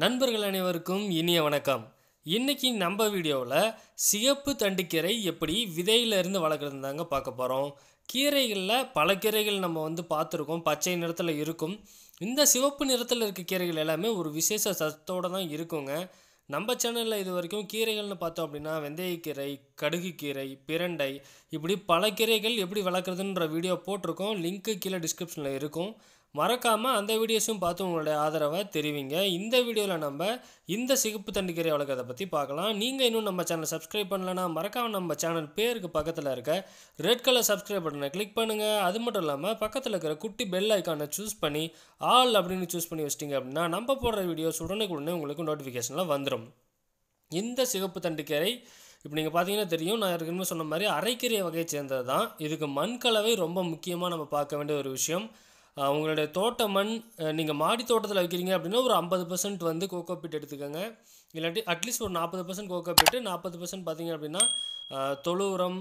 நண்பர்கள் அனைவருக்கும் இனிய வணக்கம் இன்றைக்கி நம்ம வீடியோவில் சிகப்பு தண்டு கீரை எப்படி விதையிலிருந்து வளர்க்குறது தாங்க பார்க்க போகிறோம் கீரைகளில் பல கீரைகள் நம்ம வந்து பார்த்துருக்கோம் பச்சை நிறத்தில் இருக்கும் இந்த சிவப்பு நிறத்தில் இருக்க கீரைகள் எல்லாமே ஒரு விசேஷ சத்தோடு தான் இருக்குங்க நம்ம சேனலில் இது வரைக்கும் கீரைகள்னு பார்த்தோம் அப்படின்னா வெந்தயக்கீரை கடுகு கீரை பிரண்டை இப்படி பல கீரைகள் எப்படி வளர்க்குறதுன்ற வீடியோ போட்டிருக்கோம் லிங்க்கு கீழே டிஸ்கிரிப்ஷனில் இருக்கும் மறக்காமல் அந்த வீடியோஸும் பார்த்து உங்களுடைய ஆதரவை தெரிவிங்க இந்த வீடியோவில் நம்ம இந்த சிகப்பு தண்டுக்கீரை வளர்க்கறதை பற்றி பார்க்கலாம் நீங்கள் இன்னும் நம்ம சேனல் சப்ஸ்கிரைப் பண்ணலன்னா மறக்காமல் நம்ம சேனல் பேருக்கு பக்கத்தில் இருக்க ரெட் கலர் சப்ஸ்கிரைப் பட்டனை கிளிக் பண்ணுங்கள் அது மட்டும் இல்லாமல் பக்கத்தில் இருக்கிற குட்டி பெல் ஐக்கானை சூஸ் பண்ணி ஆல் அப்படின்னு சூஸ் பண்ணி வச்சிட்டிங்க அப்படின்னா நம்ம போடுற வீடியோஸ் உடனுக்குடனே உங்களுக்கு நோட்டிஃபிகேஷனில் வந்துடும் இந்த சிகப்பு தண்டுக்கரை இப்போ நீங்கள் பார்த்தீங்கன்னா தெரியும் நான் ஏற்கனவே சொன்ன மாதிரி அரைக்கீரை வகையை சேர்ந்தது தான் இதுக்கு மண் கலவை ரொம்ப முக்கியமாக நம்ம பார்க்க வேண்டிய ஒரு விஷயம் உங்களுடைய தோட்ட மண் நீங்கள் மாடி தோட்டத்தில் வைக்கிறீங்க அப்படின்னா ஒரு ஐம்பது பர்சன்ட் வந்து கோகோ பீட் எடுத்துக்கோங்க இல்லாட்டி அட்லீஸ்ட் ஒரு நாற்பது பர்சன்ட் கோகோ பீட்டு நாற்பது பர்சன்ட் பார்த்தீங்க அப்படின்னா தொழு உரம்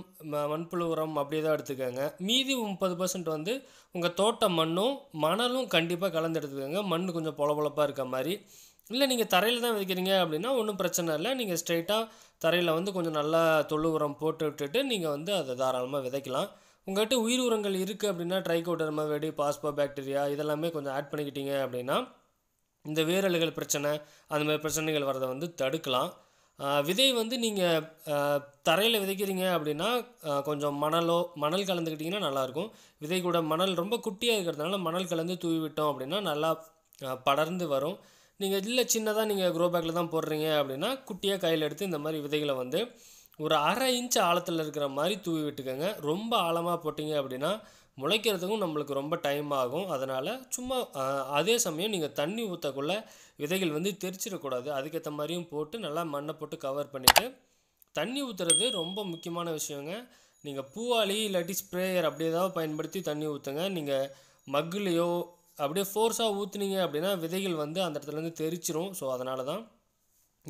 மண்புழு உரம் அப்படியே தான் எடுத்துக்கோங்க மீதி முப்பது பர்சன்ட் வந்து உங்கள் தோட்ட மண்ணும் மணலும் கண்டிப்பாக கலந்து எடுத்துக்கோங்க மண் கொஞ்சம் பொலபொழப்பாக இருக்க மாதிரி இல்லை நீங்கள் தரையில் தான் வைக்கிறீங்க அப்படின்னா ஒன்றும் பிரச்சனை இல்லை நீங்கள் ஸ்ட்ரைட்டாக தரையில் வந்து கொஞ்சம் நல்லா தொழு உரம் போட்டு விட்டுட்டு நீங்கள் வந்து அதை தாராளமாக விதைக்கலாம் உங்கள்கிட்ட உயிர் உரங்கள் இருக்குது அப்படின்னா ட்ரைகோடர்மா வெடி பாஸ்பா பாக்டீரியா இதெல்லாமே கொஞ்சம் ஆட் பண்ணிக்கிட்டீங்க அப்படின்னா இந்த வேரலுகள் பிரச்சனை அந்த மாதிரி பிரச்சனைகள் வரதை வந்து தடுக்கலாம் விதை வந்து நீங்கள் தரையில் விதைக்கிறீங்க அப்படின்னா கொஞ்சம் மணலோ மணல் கலந்துக்கிட்டிங்கன்னா நல்லாயிருக்கும் விதை கூட மணல் ரொம்ப குட்டியாக இருக்கிறதுனால மணல் கலந்து தூவி விட்டோம் அப்படின்னா நல்லா படர்ந்து வரும் நீங்கள் இல்லை சின்னதாக நீங்கள் க்ரோ பேக்கில் தான் போடுறீங்க அப்படின்னா குட்டியாக கையில் எடுத்து இந்த மாதிரி விதைகளை வந்து ஒரு அரை இன்ச் ஆழத்தில் இருக்கிற மாதிரி தூவி விட்டுக்கோங்க ரொம்ப ஆழமாக போட்டிங்க அப்படின்னா முளைக்கிறதுக்கும் நம்மளுக்கு ரொம்ப டைம் ஆகும் அதனால் சும்மா அதே சமயம் நீங்கள் தண்ணி ஊற்றக்குள்ளே விதைகள் வந்து தெரிச்சிடக்கூடாது அதுக்கேற்ற மாதிரியும் போட்டு நல்லா மண்ணை போட்டு கவர் பண்ணிவிட்டு தண்ணி ஊற்றுறது ரொம்ப முக்கியமான விஷயங்க நீங்கள் பூவாளி இல்லாட்டி ஸ்ப்ரேயர் அப்படி ஏதாவது பயன்படுத்தி தண்ணி ஊற்றுங்க நீங்கள் மக்குலேயோ அப்படியே ஃபோர்ஸாக ஊற்றுனீங்க அப்படின்னா விதைகள் வந்து அந்த இடத்துலேருந்து தெரிச்சிரும் ஸோ அதனால தான்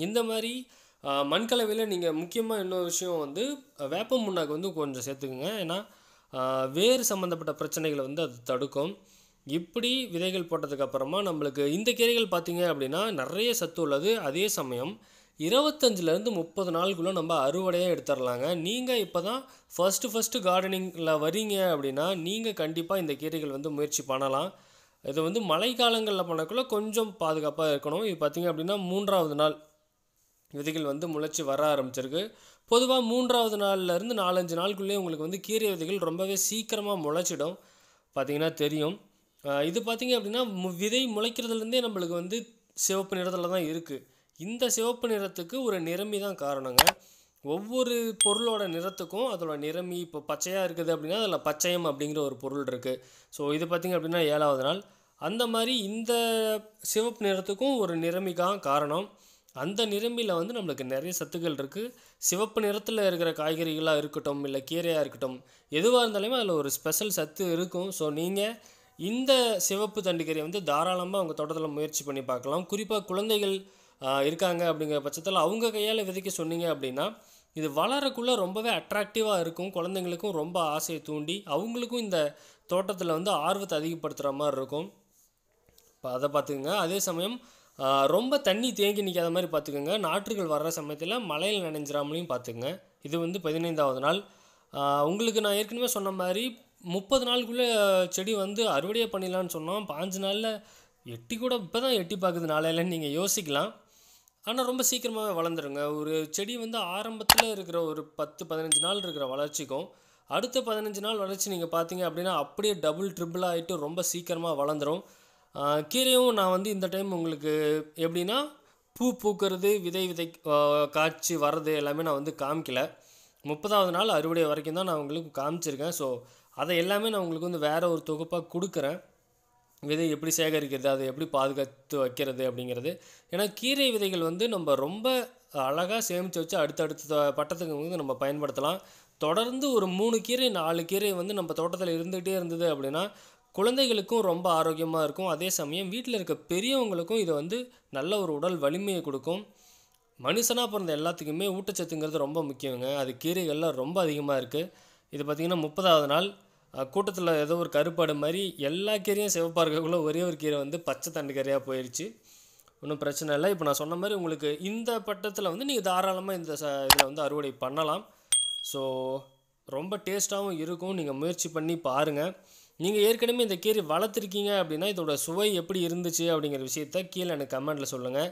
இந்த மாதிரி மண்கலவையில் நீங்கள் முக்கியமாக இன்னொரு விஷயம் வந்து வேப்ப முன்னாக்கு வந்து கொஞ்சம் சேர்த்துக்குங்க ஏன்னா வேறு சம்மந்தப்பட்ட பிரச்சனைகளை வந்து அது தடுக்கும் இப்படி விதைகள் போட்டதுக்கப்புறமா நம்மளுக்கு இந்த கீரைகள் பார்த்திங்க அப்படின்னா நிறைய சத்து உள்ளது அதே சமயம் இருபத்தஞ்சிலேருந்து முப்பது நாளுக்குள்ளே நம்ம அறுவடையாக எடுத்துடலாங்க நீங்கள் இப்போ தான் ஃபஸ்ட்டு ஃபஸ்ட்டு கார்டனிங்கில் வரீங்க அப்படின்னா நீங்கள் கண்டிப்பாக இந்த கீரைகள் வந்து முயற்சி பண்ணலாம் இது வந்து மழைக்காலங்களில் பண்ணக்குள்ளே கொஞ்சம் பாதுகாப்பாக இருக்கணும் இது பார்த்திங்க அப்படின்னா மூன்றாவது நாள் விதைகள் வந்து முளைச்சி வர ஆரம்பிச்சிருக்கு பொதுவாக மூன்றாவது நாள்லேருந்து நாலஞ்சு நாளுக்குள்ளேயே உங்களுக்கு வந்து கீரை விதைகள் ரொம்பவே சீக்கிரமாக முளைச்சிடும் பார்த்திங்கன்னா தெரியும் இது பார்த்திங்க அப்படின்னா விதை முளைக்கிறதுலேருந்தே நம்மளுக்கு வந்து சிவப்பு நிறத்தில் தான் இருக்குது இந்த சிவப்பு நிறத்துக்கு ஒரு நிரம்பி தான் காரணங்க ஒவ்வொரு பொருளோட நிறத்துக்கும் அதோட நிறமி இப்போ பச்சையாக இருக்குது அப்படின்னா அதில் பச்சையம் அப்படிங்கிற ஒரு பொருள் இருக்குது ஸோ இது பார்த்திங்க அப்படின்னா ஏழாவது நாள் அந்த மாதிரி இந்த சிவப்பு நிறத்துக்கும் ஒரு நிரம்பிக்கான் காரணம் அந்த நிரம்பியில் வந்து நம்மளுக்கு நிறைய சத்துக்கள் இருக்குது சிவப்பு நிறத்தில் இருக்கிற காய்கறிகளாக இருக்கட்டும் இல்லை கீரையாக இருக்கட்டும் எதுவாக இருந்தாலுமே அதில் ஒரு ஸ்பெஷல் சத்து இருக்கும் ஸோ நீங்கள் இந்த சிவப்பு தண்டுக்கீரை வந்து தாராளமாக அவங்க தோட்டத்தில் முயற்சி பண்ணி பார்க்கலாம் குறிப்பாக குழந்தைகள் இருக்காங்க அப்படிங்கிற பட்சத்தில் அவங்க கையால் விதைக்க சொன்னீங்க அப்படின்னா இது வளரக்குள்ளே ரொம்பவே அட்ராக்டிவாக இருக்கும் குழந்தைங்களுக்கும் ரொம்ப ஆசையை தூண்டி அவங்களுக்கும் இந்த தோட்டத்தில் வந்து ஆர்வத்தை அதிகப்படுத்துகிற மாதிரி இருக்கும் இப்போ அதை பார்த்துக்குங்க அதே சமயம் ரொம்ப தண்ணி தேங்கி நிற்காத மாதிரி பார்த்துக்கோங்க நாற்றுகள் வர்ற சமயத்தில் மழையில் நனைஞ்சிராமலையும் பார்த்துக்கோங்க இது வந்து பதினைந்தாவது நாள் உங்களுக்கு நான் ஏற்கனவே சொன்ன மாதிரி முப்பது நாளுக்குள்ளே செடி வந்து அறுவடையாக பண்ணிடலான்னு சொன்னோம் பாஞ்சு நாளில் எட்டி கூட இப்போ தான் எட்டி பார்க்குது நாளையிலன்னு நீங்கள் யோசிக்கலாம் ஆனால் ரொம்ப சீக்கிரமாகவே வளர்ந்துருங்க ஒரு செடி வந்து ஆரம்பத்தில் இருக்கிற ஒரு பத்து பதினஞ்சு நாள் இருக்கிற வளர்ச்சிக்கும் அடுத்த பதினஞ்சு நாள் வளர்ச்சி நீங்கள் பார்த்தீங்க அப்படின்னா அப்படியே டபுள் ட்ரிபிள் ஆகிட்டு ரொம்ப சீக்கிரமாக வளர்ந்துடும் கீரையும் நான் வந்து இந்த டைம் உங்களுக்கு எப்படின்னா பூ பூக்கிறது விதை விதை காய்ச்சி வர்றது எல்லாமே நான் வந்து காமிக்கலை முப்பதாவது நாள் அறுவடை வரைக்கும் தான் நான் உங்களுக்கு காமிச்சிருக்கேன் ஸோ அதை எல்லாமே நான் உங்களுக்கு வந்து வேறு ஒரு தொகுப்பாக கொடுக்குறேன் விதை எப்படி சேகரிக்கிறது அதை எப்படி பாதுகாத்து வைக்கிறது அப்படிங்கிறது ஏன்னா கீரை விதைகள் வந்து நம்ம ரொம்ப அழகாக சேமித்து வச்சு அடுத்தடுத்த பட்டத்துக்கு வந்து நம்ம பயன்படுத்தலாம் தொடர்ந்து ஒரு மூணு கீரை நாலு கீரை வந்து நம்ம தோட்டத்தில் இருந்துகிட்டே இருந்தது அப்படின்னா குழந்தைகளுக்கும் ரொம்ப ஆரோக்கியமாக இருக்கும் அதே சமயம் வீட்டில் இருக்க பெரியவங்களுக்கும் இதை வந்து நல்ல ஒரு உடல் வலிமையை கொடுக்கும் மனுஷனாக பிறந்த எல்லாத்துக்குமே ஊட்டச்சத்துங்கிறது ரொம்ப முக்கியங்க அது கீரைகள்லாம் ரொம்ப அதிகமாக இருக்குது இது பார்த்திங்கன்னா முப்பதாவது நாள் கூட்டத்தில் ஏதோ ஒரு கருப்பாடு மாதிரி எல்லா கீரையும் சிவப்பாக இருக்கக்குள்ள ஒரே ஒரு கீரை வந்து பச்சை தண்டு கீரையாக போயிடுச்சு ஒன்றும் பிரச்சனை இல்லை இப்போ நான் சொன்ன மாதிரி உங்களுக்கு இந்த பட்டத்தில் வந்து நீங்கள் தாராளமாக இந்த ச இதில் வந்து அறுவடை பண்ணலாம் ஸோ ரொம்ப டேஸ்ட்டாகவும் இருக்கும் நீங்கள் முயற்சி பண்ணி பாருங்கள் நீங்கள் ஏற்கனவே இந்த கீரை வளர்த்துருக்கீங்க அப்படின்னா இதோட சுவை எப்படி இருந்துச்சு அப்படிங்கிற விஷயத்த கீழே எனக்கு கமெண்ட்டில் சொல்லுங்கள்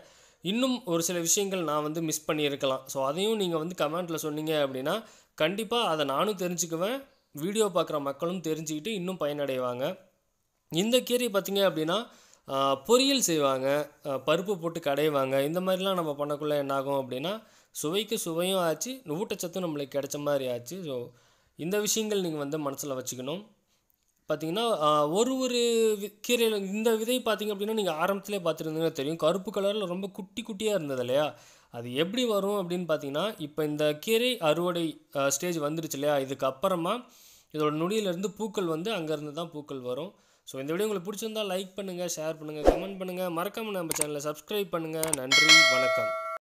இன்னும் ஒரு சில விஷயங்கள் நான் வந்து மிஸ் பண்ணியிருக்கலாம் ஸோ அதையும் நீங்கள் வந்து கமெண்ட்டில் சொன்னீங்க அப்படின்னா கண்டிப்பாக அதை நானும் தெரிஞ்சுக்குவேன் வீடியோ பார்க்குற மக்களும் தெரிஞ்சுக்கிட்டு இன்னும் பயனடைவாங்க இந்த கீரை பார்த்தீங்க அப்படின்னா பொரியல் செய்வாங்க பருப்பு போட்டு கடைவாங்க இந்த மாதிரிலாம் நம்ம பண்ணக்குள்ளே என்னாகும் அப்படின்னா சுவைக்கு சுவையும் ஆச்சு ஊட்டச்சத்தும் நம்மளுக்கு கிடைச்ச மாதிரி ஆச்சு ஸோ இந்த விஷயங்கள் நீங்கள் வந்து மனசில் வச்சுக்கணும் பார்த்தீங்கன்னா ஒரு ஒரு கீரையில் இந்த விதை பார்த்திங்க அப்படின்னா நீங்கள் ஆரம்பத்திலே பார்த்துருந்தீங்கன்னா தெரியும் கருப்பு கலரில் ரொம்ப குட்டி குட்டியாக இருந்தது இல்லையா அது எப்படி வரும் அப்படின்னு பார்த்தீங்கன்னா இப்போ இந்த கீரை அறுவடை ஸ்டேஜ் வந்துருச்சு இல்லையா இதுக்கப்புறமா இதோட நுடியிலேருந்து பூக்கள் வந்து அங்கேருந்து தான் பூக்கள் வரும் ஸோ இந்த வீடியோ உங்களுக்கு பிடிச்சிருந்தால் லைக் பண்ணுங்கள் ஷேர் பண்ணுங்கள் கமெண்ட் பண்ணுங்கள் மறக்காமல் நம்ம சேனலை சப்ஸ்கிரைப் பண்ணுங்கள் நன்றி வணக்கம்